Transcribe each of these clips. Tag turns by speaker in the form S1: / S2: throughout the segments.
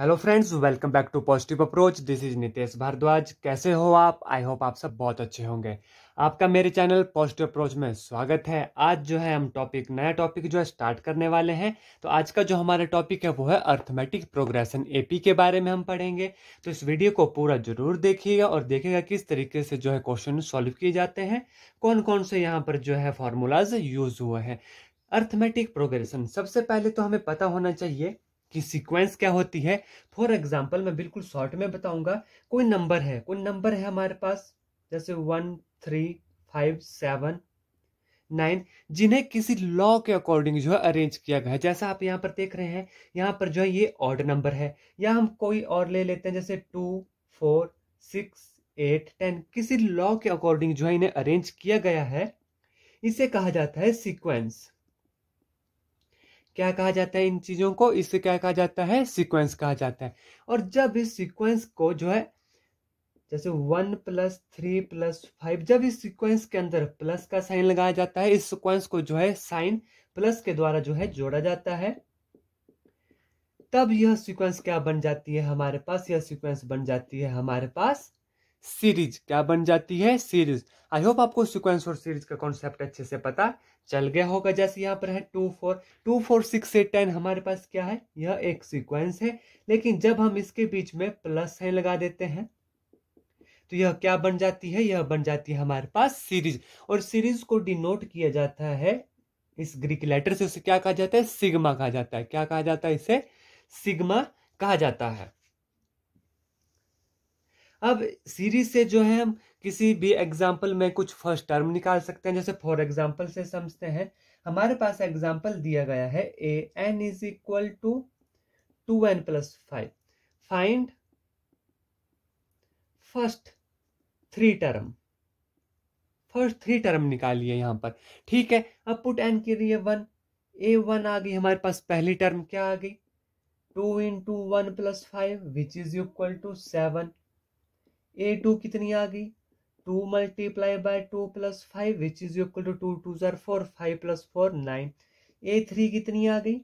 S1: hello friends welcome back to positive approach this is Nitesh Bhardwaj कैसे हो आप आई होप आप सब बहुत अच्छे होंगे आपका मेरे चैनल पॉजिटिव अप्रोच में स्वागत है आज जो है हम टॉपिक नया टॉपिक जो है स्टार्ट करने वाले हैं तो आज का जो हमारा टॉपिक है वो है अर्थमेटिक प्रोग्रेशन एपी के बारे में हम पढ़ेंगे तो इस वीडियो को पूरा जरूर देखिएगा और देखिएगा किस तरीके से जो है क्वेश्चन सॉल्व किए जाते हैं कौन कौन से यहाँ पर जो है फॉर्मूलाज यूज हुए हैं अर्थमेटिक प्रोग्रेशन सबसे पहले तो हमें पता होना चाहिए की सीक्वेंस क्या होती है फॉर एग्जाम्पल मैं बिल्कुल शॉर्ट में बताऊंगा कोई नंबर है कोई नंबर है हमारे पास जैसे one three five seven nine जिन्हें किसी लॉ के अकॉर्डिंग जो है अरेंज किया गया है जैसा आप यहाँ पर देख रहे हैं यहाँ पर जो है ये ऑर्ड नंबर है या हम कोई और ले लेते हैं जैसे two four six eight ten किसी लॉ के अकॉर्डिंग जो है इन्हें अरेंज किया गया है इसे कहा जाता है सीक्वेंस क्या कहा जाता है इन चीज़ों को इसे क्या कहा जाता है सीक्वेंस कहा जाता है और जब इस सीक्वेंस को जो है जैसे one plus three plus five जब इस सीक्वेंस के अंदर प्लस का साइन लगाया जाता है इस सीक्वेंस को जो है साइन प्लस के द्वारा जो है जोड़ा जाता है तब यह सीक्वेंस क्या बन जाती है हमारे पास यह सीक्वेंस बन जाती है हमारे पास सीरीज क्या बन जाती है सीरीज आई होप आपको सीक्वेंस और सीरीज का कॉन्सेप्ट अच्छे से पता चल गया होगा जैसे यहाँ पर है two four two four six eight ten हमारे पास क्या है यह एक सीक्वेंस है लेकिन जब हम इसके बीच में प्लस है लगा देते हैं तो यह क्या बन जाती है यह बन जाती है हमारे पास सीरीज और सीरीज को डिनोट किया जाता है इस ग्रीक लेटर से उसे क्या कहा जाता है सिग्मा कहा जाता है क्या कहा जाता है इसे सिग्मा कहा जाता है अब सीरीज से जो है हम किसी भी एग्जाम्पल में कुछ फर्स्ट टर्म निकाल सकते हैं जैसे फॉर एग्जाम्पल से समझते हैं हमारे पास एग्जाम्पल दिया गया है a n is equal to two n plus five find first three term first three term निकालिए यहां पर ठीक है अब पुट एन के लिए वन ए वन आ गई हमारे पास पहली टर्म क्या आ गई two in two one plus five which is equal to seven a two कितनी आ गई two multiply by two plus five which is equal to two two जर four five plus four nine a three कितनी आ गई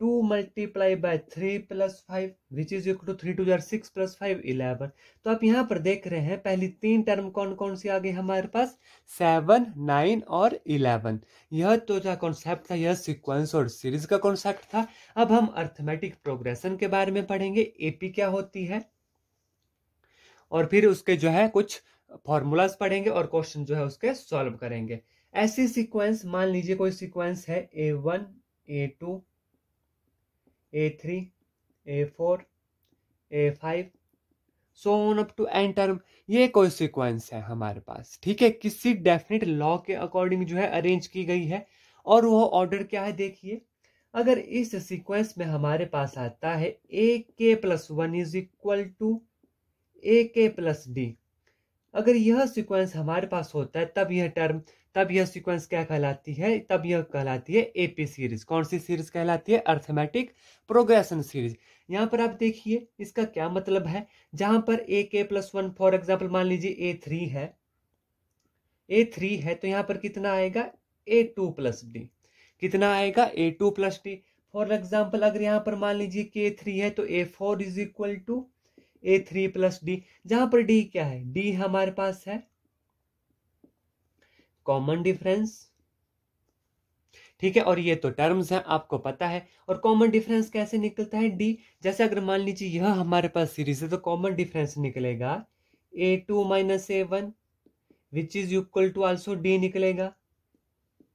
S1: two multiply by three plus five which is equal to three two जर six plus five eleven तो आप यहाँ पर देख रहे हैं पहली तीन टर्म कौन कौन सी आ गई हमारे पास सेवन नाइन और इलेवन यह तो क्या कॉन्सेप्ट था यह सिक्वेंस और सीरीज का कॉन्सेप्ट था अब हम अर्थमेटिक प्रोग्रेशन के बारे में पढ़ेंगे एपी क्या होती है और फिर उसके जो है कुछ फॉर्मूलाज पढ़ेंगे और क्वेश्चन जो है उसके सॉल्व करेंगे ऐसी सीक्वेंस मान लीजिए कोई सीक्वेंस है a one a two a three a four a five so on up to n term ये कोई सीक्वेंस है हमारे पास ठीक है किसी डेफिनेट लॉ के अकॉर्डिंग जो है अरेंज की गई है और वो ऑर्डर क्या है देखिए अगर इस सीक्वेंस में हमारे पास आता है a k plus one is equal to a k plus D अगर यह सीक्वेंस हमारे पास होता है तब यह टर्म तब यह सीक्वेंस क्या कहलाती है तब यह कहलाती है ए पी सीरीज कौन सी सीरीज कहलाती है अर्थमेटिक प्रोग्रेशन सीरीज यहाँ पर आप देखिए इसका क्या मतलब है जहां पर ए k plus one for example मान लीजिए ए थ्री है ए थ्री है तो यहाँ पर कितना आएगा ए टू प्लस डी कितना आएगा a two plus d for example अगर यहाँ पर मान लीजिए के थ्री है तो a four is equal to a three plus d जहां पर डी क्या है डी हमारे पास है कॉमन डिफरेंस ठीक है और ये तो टर्म्स हैं आपको पता है और कॉमन डिफरेंस कैसे निकलता है डी जैसे अगर मान लीजिए यह हमारे पास सीरीज है तो कॉमन डिफरेंस निकलेगा a two minus a one which is equal to also d निकलेगा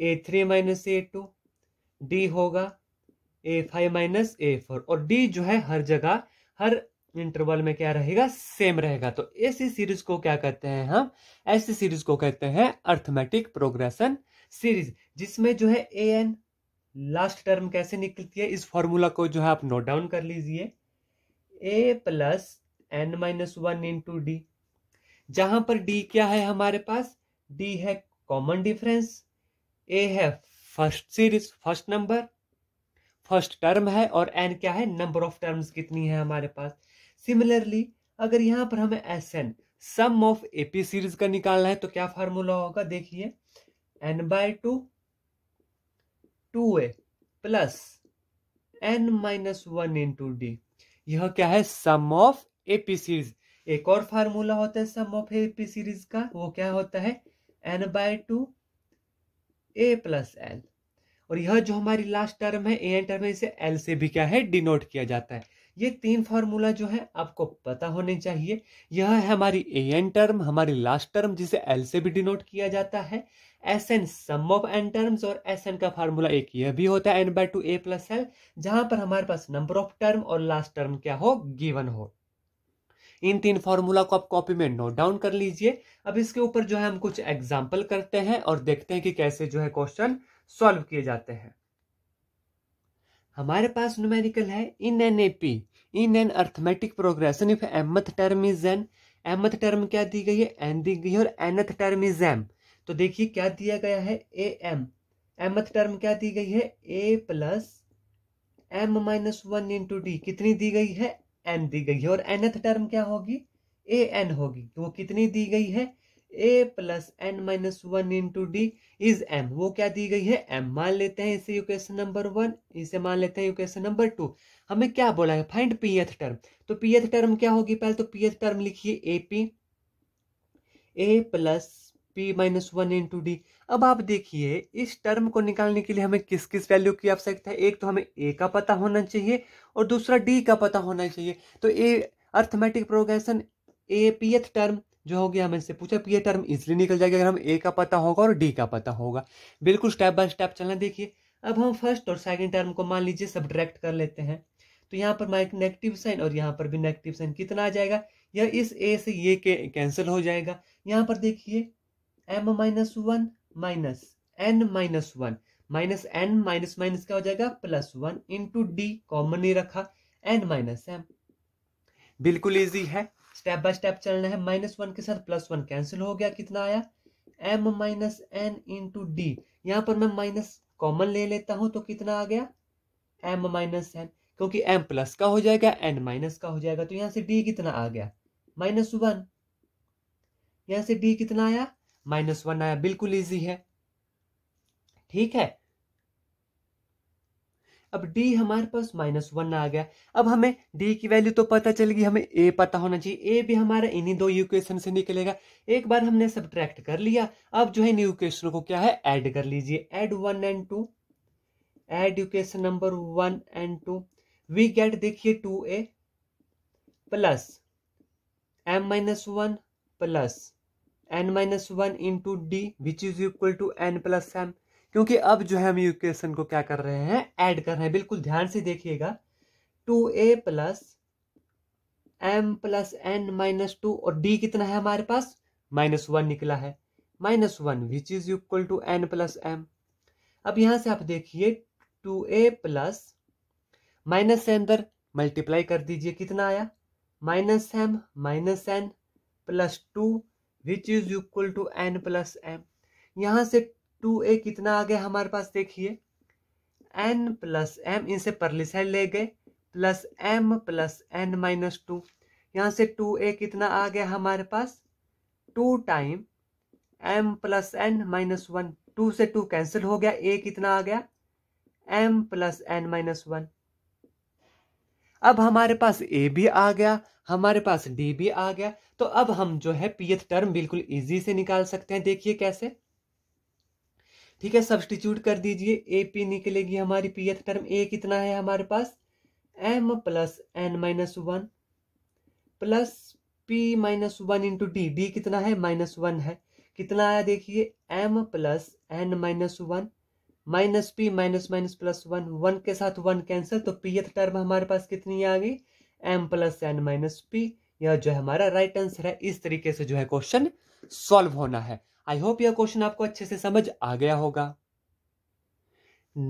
S1: a three minus a two d होगा a five minus a four और डी जो है हर जगह हर इंटरवल में क्या रहेगा सेम रहेगा तो ऐसी सीरीज को क्या कहते हैं हम ऐसी सीरीज को कहते हैं अर्थमेटिक प्रोग्रेशन सीरीज जिसमें जो है ए एन लास्ट टर्म कैसे निकलती है इस फॉर्मूला को जो है आप नोट डाउन कर लीजिए a plus n minus one in two d जहां पर डी क्या है हमारे पास डी है कॉमन डिफरेंस ए है first series first number first term है और एन क्या है नंबर ऑफ टर्म्स कितनी है हमारे पास सिमिलरली अगर यहाँ पर हमें n sum of AP series का निकालना है तो क्या फार्मूला होगा देखिए n by two two a plus n minus one in two d यह क्या है सम ऑफ एपी सीरीज एक और फार्मूला होता है सम ऑफ एपी सीरीज का वो क्या होता है n by two a plus l और यह जो हमारी लास्ट टर्म है ए एन टर्म है इसे एल से भी क्या है डिनोट किया जाता है ये तीन फार्मूला जो है आपको पता होने चाहिए यह है हमारी ए एन टर्म हमारी लास्ट टर्म जिसे एल से भी डिनोट किया जाता है s n sum of n terms और एस एन का फार्मूला एक यह भी होता है n by two a plus l जहां पर हमारे पास नंबर ऑफ टर्म और लास्ट टर्म क्या हो गिवन हो इन तीन फॉर्मूला को आप कॉपी में नोट डाउन कर लीजिए अब इसके ऊपर जो है हम कुछ एग्जाम्पल करते हैं और देखते हैं कि कैसे जो है क्वेश्चन सॉल्व किए जाते हैं हमारे पास न्यूमेरिकल है in an A P in an arithmetic progression if mth term is n mth term क्या दी गई है एन दी गई है और एनथ टर्म इज एम तो देखिए क्या दिया गया है ए एम एमथ टर्म क्या दी गई है a plus m minus one into d कितनी दी गई है एन दी गई है और एनथ टर्म क्या होगी ए एन होगी तो वो कितनी दी गई है a plus n minus one into d is m वो क्या दी गई है एम मान लेते हैं इसे इक्वेशन नंबर वन इसे मान लेते हैं इक्वेशन नंबर टू हमें क्या बोला है फाइंड पीएथ टर्म तो पीएथ टर्म क्या होगी पहले तो पीएथ टर्म लिखिए A P a plus p minus one into d अब आप देखिए इस टर्म को निकालने के लिए हमें किस किस वैल्यू की आवश्यकता है एक तो हमें ए का पता होना चाहिए और दूसरा डी का पता होना चाहिए तो a arithmetic progression a pth term जो हो गया हमने पूछा ये टर्म इजली निकल जाएगा अगर हम ए का पता होगा और डी का पता होगा बिल्कुल स्टेप बाय स्टेप चलना देखिए अब हम फर्स्ट और सेकंड टर्म को मान लीजिए सब कर लेते हैं तो यहाँ पर माइक नेगेटिव साइन और यहाँ पर भी नेगेटिव साइन कितना आ जाएगा यह इस ए से ये के कैंसिल हो जाएगा यहाँ पर देखिए m minus one minus n minus one minus n minus minus क्या हो जाएगा plus one into d common ही रखा एन माइनस एम बिल्कुल इजी है स्टेप बाय स्टेप चलना है माइनस वन के साथ प्लस वन कैंसिल हो गया कितना आया m minus n into d यहाँ पर मैं माइनस कॉमन ले लेता हूँ तो कितना आ गया एम माइनस एन क्योंकि एम प्लस का हो जाएगा एन माइनस का हो जाएगा तो यहाँ से डी कितना आ गया माइनस वन यहाँ से डी कितना आया माइनस वन आया बिल्कुल ईजी है ठीक है अब डी हमारे पास माइनस वन आ गया अब हमें डी की वैल्यू तो पता चलेगी हमें ए पता होना चाहिए ए भी हमारा इन्हीं दो इक्वेशन से निकलेगा एक बार हमने सब कर लिया अब जो है इन इक्वेशन को क्या है ऐड कर लीजिए add one and two add equation number one and two we get देखिए two a plus m minus one plus n minus one into d which is equal to n plus m क्योंकि अब जो है हम equation को क्या कर रहे हैं ऐड कर रहे हैं बिल्कुल ध्यान से देखिएगा two a plus m plus n minus two और डी कितना है हमारे पास माइनस वन निकला है minus one which is equal to n plus m अब यहां से आप देखिए टू ए प्लस माइनस से अंदर मल्टीप्लाई कर दीजिए कितना आया minus m minus n plus two which is equal to n plus m यहां से टू ए कितना आ गया हमारे पास देखिए एन प्लस एम इनसे साइड ले गए plus m plus n minus two यहाँ से टू ए कितना आ गया हमारे पास two time m plus n minus one two से टू कैंसिल हो गया ए कितना आ गया m plus n minus one अब हमारे पास ए भी आ गया हमारे पास डी भी आ गया तो अब हम जो है पीएथ टर्म बिल्कुल इजी से निकाल सकते हैं देखिए कैसे ठीक है सब्सटीट्यूट कर दीजिए ए पी निकलेगी हमारी पीएथ टर्म ए कितना है हमारे पास m plus n minus one plus p minus one into d d कितना है माइनस वन है कितना आया देखिए m plus n minus one minus p minus minus plus one one के साथ वन कैंसिल तो पीएथ टर्म हमारे पास कितनी आ गई m plus n minus p यह जो है हमारा राइट आंसर है इस तरीके से जो है क्वेश्चन सॉल्व होना है आई होप यह क्वेश्चन आपको अच्छे से समझ आ गया होगा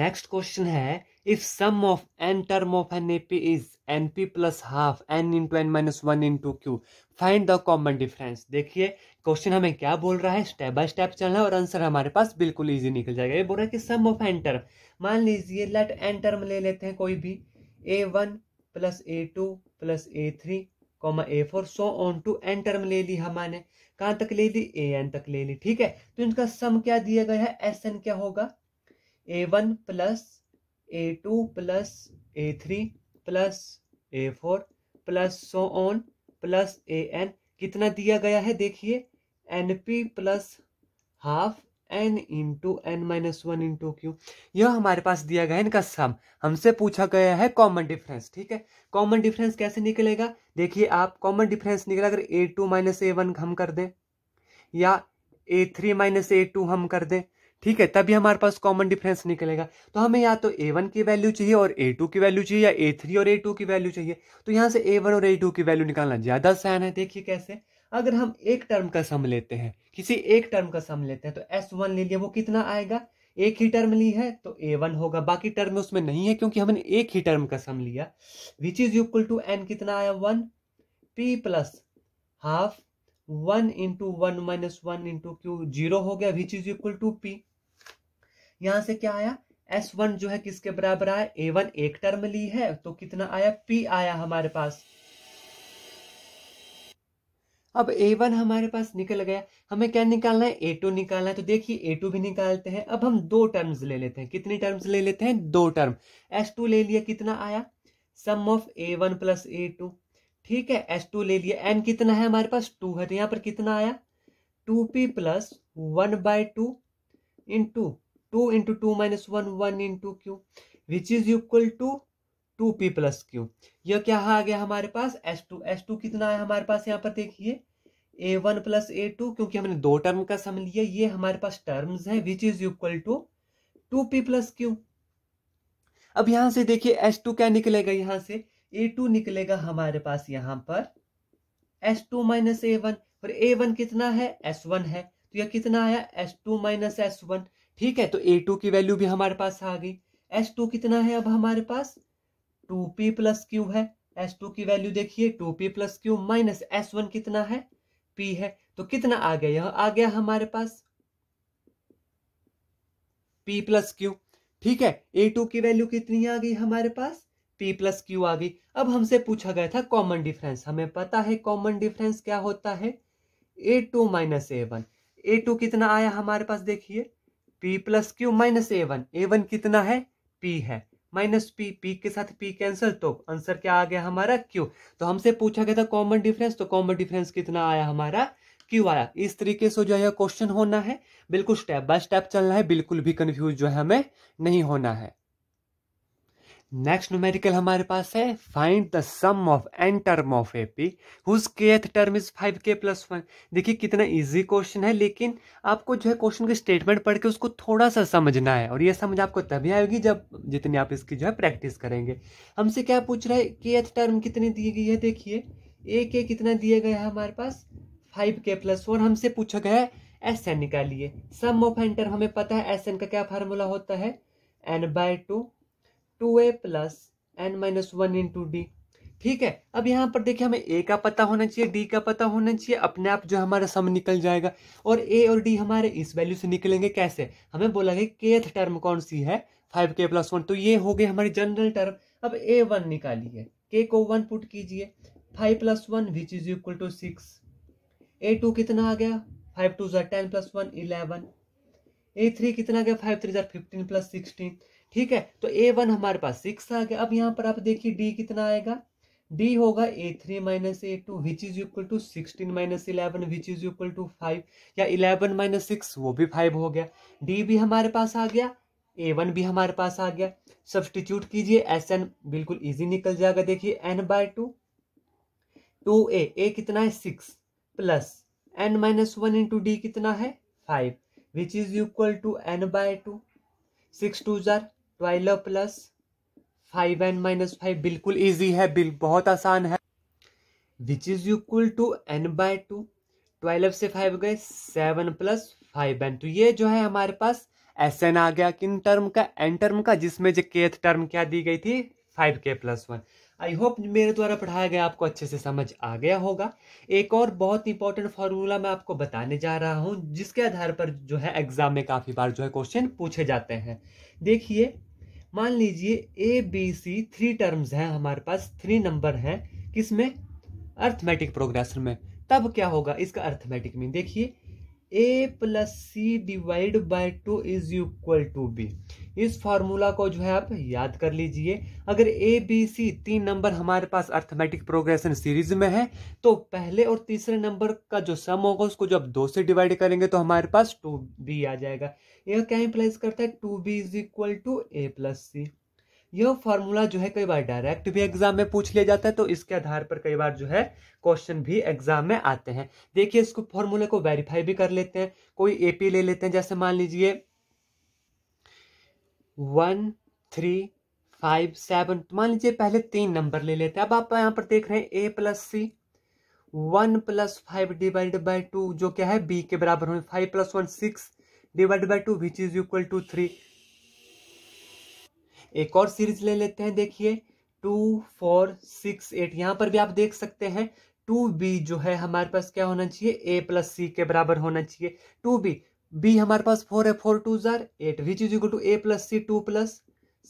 S1: नेक्स्ट क्वेश्चन है if sum of n term of an AP is n p plus half n into n minus one into q find the common difference देखिए क्वेश्चन हमें क्या बोल रहा है स्टेप बाय स्टेप चलना है और आंसर हमारे पास बिल्कुल ईजी निकल जाएगा ये बोल रहा है कि सम ऑफ एन टर्म मान लीजिए लेट एन टर्म ले लेते हैं कोई भी a one plus a two plus a three comma a four so on to n term ले ली हमारे कहां तक ले ली ए एन तक ले ली ठीक है तो इनका सम क्या दिया गया है एस एन क्या होगा a one plus a two plus a three plus a four plus so on plus a n कितना दिया गया है देखिए n p plus half n into n minus one into q यह हमारे पास दिया गया इनका सम हमसे पूछा गया है कॉमन डिफरेंस ठीक है कॉमन डिफरेंस कैसे निकलेगा देखिए आप कॉमन डिफरेंस निकला अगर a two minus a one हम कर दें या a three minus a two हम कर दें ठीक है तभी हमारे पास कॉमन डिफरेंस निकलेगा तो हमें या तो ए वन की वैल्यू चाहिए और ए टू की वैल्यू चाहिए या ए थ्री और ए टू की वैल्यू चाहिए तो यहाँ से ए वन और ए टू की वैल्यू निकालना ज़्यादा आसान है देखिए कैसे अगर हम एक टर्म का सम लेते हैं किसी एक टर्म का सम लेते हैं तो एस वन ले लिया वो कितना आएगा एक ही टर्म ली है तो ए वन होगा बाकी टर्म उसमें नहीं है क्योंकि हमने एक ही टर्म का सम लिया which is equal to n कितना आया one p plus half one into one minus one into q zero हो गया which is equal to p यहां से क्या आया एस वन जो है किसके बराबर आया ए वन एक टर्म ली है तो कितना आया पी आया हमारे पास अब ए वन हमारे पास निकल गया हमें क्या निकालना है ए टू निकालना है तो देखिए ए टू भी निकालते हैं अब हम दो टर्म्स ले लेते हैं कितनी टर्म्स ले लेते हैं दो टर्म एस टू ले लिया कितना आया sum of a one plus a two ठीक है एस टू ले लिया एन कितना है हमारे पास टू है तो यहाँ पर कितना आया two p plus one by two into two into two minus one one into q which is equal to two p plus q यह क्या आ गया हमारे पास एस टू एस टू कितना है हमारे पास यहाँ पर देखिए a one plus a two क्योंकि हमने दो टर्म का सम लिया ये हमारे पास टर्म्स है which is equal to two p plus q अब यहां से देखिए एस टू क्या निकलेगा यहां से ए टू निकलेगा हमारे पास यहां पर S two minus a one और ए वन कितना है एस वन है तो यह कितना आया S two minus S one ठीक है तो ए टू की वैल्यू भी हमारे पास आ गई एस टू कितना है अब हमारे पास टू पी प्लस क्यू है एस टू की वैल्यू देखिए two p plus q minus S one कितना है पी है तो कितना आ गया यह आ गया हमारे पास पी प्लस क्यू ठीक है ए टू की वैल्यू कितनी आ गई हमारे पास पी प्लस क्यू आ गई अब हमसे पूछा गया था कॉमन डिफरेंस हमें पता है कॉमन डिफरेंस क्या होता है a two minus a one a two कितना आया हमारे पास देखिए p plus q minus a one a one कितना है पी है माइनस पी पी के साथ पी कैंसिल तो आंसर क्या आ गया हमारा क्यू तो हमसे पूछा गया था कॉमन डिफरेंस तो कॉमन डिफरेंस कितना आया हमारा क्यू आया इस तरीके से जो है क्वेश्चन होना है बिल्कुल स्टेप बाय स्टेप चलना है बिल्कुल भी कंफ्यूज जो है हमें नहीं होना है नेक्स्ट न्यूमेरिकल हमारे पास है find the sum of n term of A P whose term is five k plus one देखिए कितना इजी क्वेश्चन है लेकिन आपको जो है क्वेश्चन के स्टेटमेंट पढ़ के उसको थोड़ा सा समझना है और ये समझ आपको तभी आएगी जब जितनी आप इसकी जो है प्रैक्टिस करेंगे हमसे क्या पूछ रहा है एथ टर्म कितनी दी गई है देखिए ए के कितना दिया गया है हमारे पास फाइव के प्लस वन हमसे पूछा गया है एस एन निकालिए सम ऑफ एन टर्म हमें पता है एस एन का क्या फार्मूला होता है n by two two a plus n minus one into d ठीक है अब यहाँ पर देखिए हमें ए का पता होना चाहिए डी का पता होना चाहिए अपने आप जो हमारा सम निकल जाएगा और ए और डी हमारे इस वैल्यू से निकलेंगे कैसे हमें बोला गया केथ टर्म कौन सी है फाइव के प्लस वन तो ये हो गए हमारे जनरल टर्म अब ए वन निकालिए के को वन पुट कीजिए five plus one which is equal to six a two कितना आ गया फाइव टू जो ten plus one eleven a three कितना गया फाइव थ्री जो फिफ्टीन प्लस सिक्सटीन ठीक है तो ए वन हमारे पास सिक्स आ गया अब यहाँ पर आप देखिए डी कितना आएगा डी होगा a three minus a two which is equal to sixteen minus eleven which is equal to five या इलेवन माइनस सिक्स वो भी फाइव हो गया डी भी हमारे पास आ गया ए वन भी हमारे पास आ गया सब्सटीट्यूट कीजिए एस एन बिल्कुल इजी निकल जाएगा देखिए n by two two a a कितना है six plus n minus one into d कितना है five which is equal to n by two six two जार twelve plus five n minus five बिल्कुल इजी है बिल बहुत आसान है which is equal to n by two twelve से फाइव गए सेवन प्लस फाइव एन तो ये जो है हमारे पास एस एन आ गया किन टर्म का एन टर्म का जिसमें जो केथ टर्म क्या दी गई थी five k plus one I hope मेरे द्वारा पढ़ाया गया आपको अच्छे से समझ आ गया होगा एक और बहुत इंपॉर्टेंट फार्मूला मैं आपको बताने जा रहा हूँ जिसके आधार पर जो है एग्जाम में काफ़ी बार जो है क्वेश्चन पूछे जाते हैं देखिए मान लीजिए a b c three terms हैं हमारे पास थ्री नंबर हैं किसमें अर्थमेटिक प्रोग्रेशन में तब क्या होगा इसका अर्थमेटिक मीन देखिए a plus c divide by two is equal to b इस फार्मूला को जो है आप याद कर लीजिए अगर ए बी सी तीन नंबर हमारे पास अर्थमेटिक प्रोग्रेशन सीरीज में है तो पहले और तीसरे नंबर का जो सम होगा उसको जो आप दो से डिवाइड करेंगे तो हमारे पास टू बी आ जाएगा यह क्या इंप्लाइज करता है two b is equal to a plus c यह फॉर्मूला जो है कई बार डायरेक्ट भी एग्जाम में पूछ लिया जाता है तो इसके आधार पर कई बार जो है क्वेश्चन भी एग्जाम में आते हैं देखिए इसको फॉर्मूले को वेरीफाई भी कर लेते हैं कोई एपी ले लेते हैं जैसे मान लीजिए वन थ्री फाइव सेवन मान लीजिए पहले तीन नंबर ले लेते हैं अब आप यहाँ पर देख रहे हैं a plus c one plus five divide by two जो क्या है बी के बराबर होने five plus one six divide by two which is equal to three एक और सीरीज ले लेते हैं देखिए टू फोर सिक्स एट यहाँ पर भी आप देख सकते हैं टू बी जो है हमारे पास क्या होना चाहिए ए प्लस सी के बराबर होना चाहिए टू बी बी हमारे पास फोर है फोर टू जार eight which is equal to a plus c two plus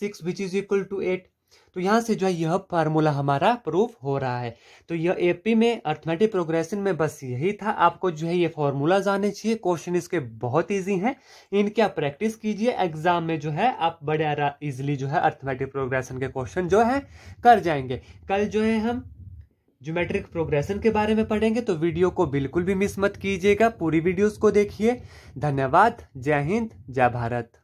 S1: six which is equal to eight तो यहाँ से जो है यह फार्मूला हमारा प्रूफ हो रहा है तो यह एपी में अर्थमेटिक प्रोग्रेशन में बस यही था आपको जो है ये फार्मूला जाने चाहिए क्वेश्चन इसके बहुत इजी हैं इनके आप प्रैक्टिस कीजिए एग्जाम में जो है आप बड़े इजिली जो है अर्थमेटिक प्रोग्रेशन के क्वेश्चन जो है कर जाएंगे कल जो है हम ज्योमेट्रिक प्रोग्रेशन के बारे में पढ़ेंगे तो वीडियो को बिल्कुल भी मिस मत कीजिएगा पूरी वीडियोज को देखिए धन्यवाद जय हिंद जय भारत